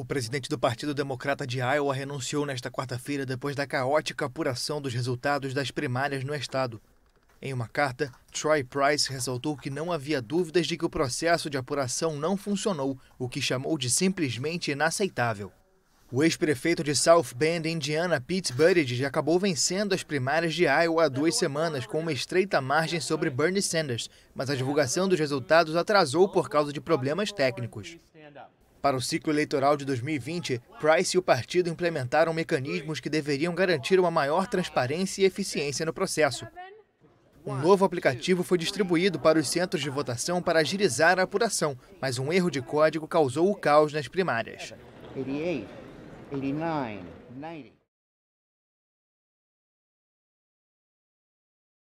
O presidente do Partido Democrata de Iowa renunciou nesta quarta-feira depois da caótica apuração dos resultados das primárias no estado. Em uma carta, Troy Price ressaltou que não havia dúvidas de que o processo de apuração não funcionou, o que chamou de simplesmente inaceitável. O ex-prefeito de South Bend, Indiana, Pete Buttigieg, acabou vencendo as primárias de Iowa há duas semanas com uma estreita margem sobre Bernie Sanders, mas a divulgação dos resultados atrasou por causa de problemas técnicos. Para o ciclo eleitoral de 2020, Price e o partido implementaram mecanismos que deveriam garantir uma maior transparência e eficiência no processo. Um novo aplicativo foi distribuído para os centros de votação para agilizar a apuração, mas um erro de código causou o caos nas primárias. 88, 89, 90.